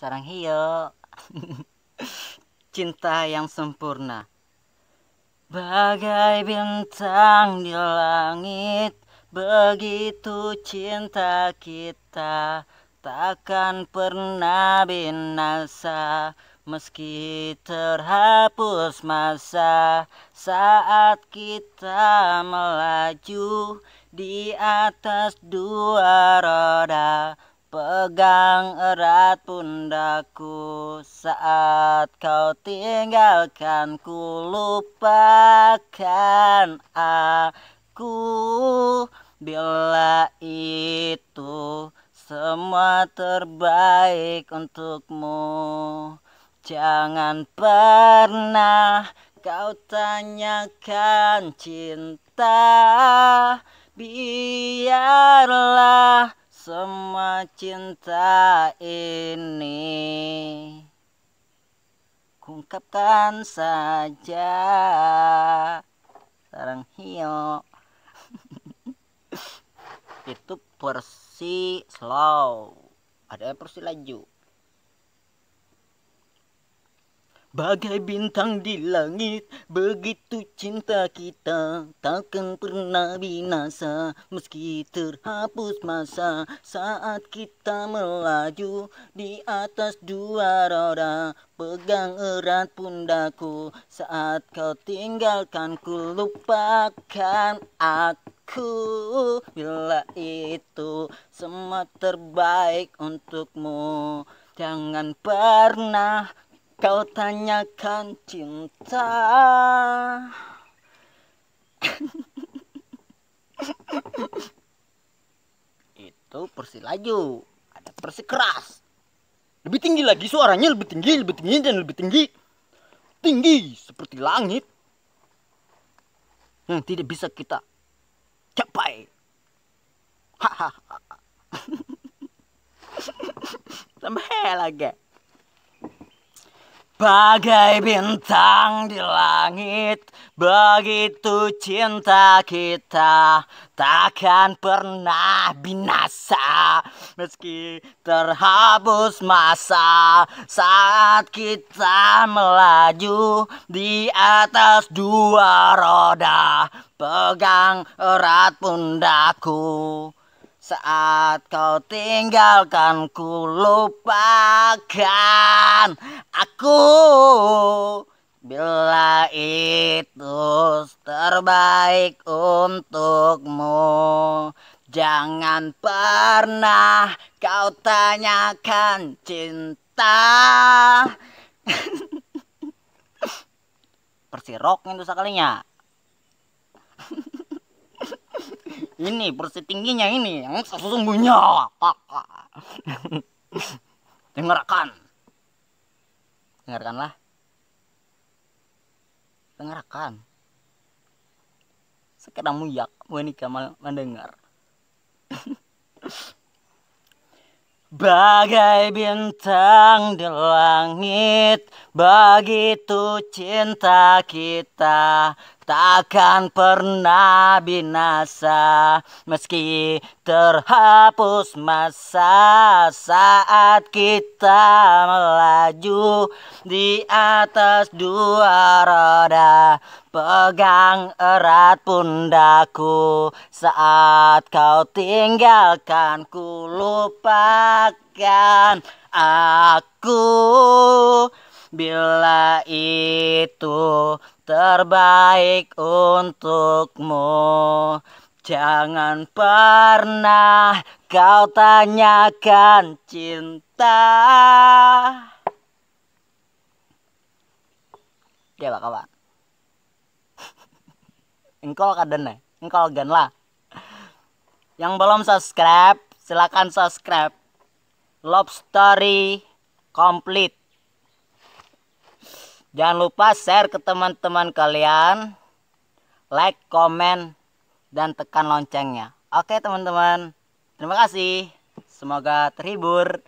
sarang hiyo cinta yang sempurna bagai bintang di langit begitu cinta kita takkan pernah binasa meski terhapus masa saat kita melaju di atas dua roda Pegang erat pundaku saat kau tinggalkan ku lupakan aku bila itu semua terbaik untukmu jangan pernah kau tanyakan cinta biarlah semua cinta ini Kungkapkan saja Sarang hio Itu versi slow Ada versi laju Bagai bintang di langit, begitu cinta kita takkan pernah binasa meski terhapus masa saat kita melaju di atas dua roda. Pegang erat pundaku saat kau tinggalkan ku lupakan aku bila itu semua terbaik untukmu. Jangan pernah Kau tanyakan cinta Itu laju Ada persi keras Lebih tinggi lagi suaranya lebih tinggi Lebih tinggi dan lebih tinggi Tinggi seperti langit Yang tidak bisa kita capai Hahaha Sampai lagi Bagai bintang di langit, begitu cinta kita takkan pernah binasa meski terhapus masa saat kita melaju di atas dua roda pegang erat pundakku saat kau tinggalkan ku lupakan aku Bila itu terbaik untukmu Jangan pernah kau tanyakan cinta Persirok itu sekalinya ini tingginya ini yang sesungguhnya dengarkan dengarkanlah dengarkan sekarang muyak wanita mendengar Bagai bintang di langit, begitu cinta kita takkan pernah binasa meski terhapus masa saat kita melaju di atas dua roda pegang erat pundaku saat kau tinggalkan ku lupakan aku bila itu terbaik untukmu Jangan pernah kau tanyakan cinta Ya pak kawan Engkol kaden ya engkol gan lah Yang belum subscribe, silahkan subscribe Love Story Complete Jangan lupa share ke teman-teman kalian. Like, komen, dan tekan loncengnya. Oke teman-teman, terima kasih. Semoga terhibur.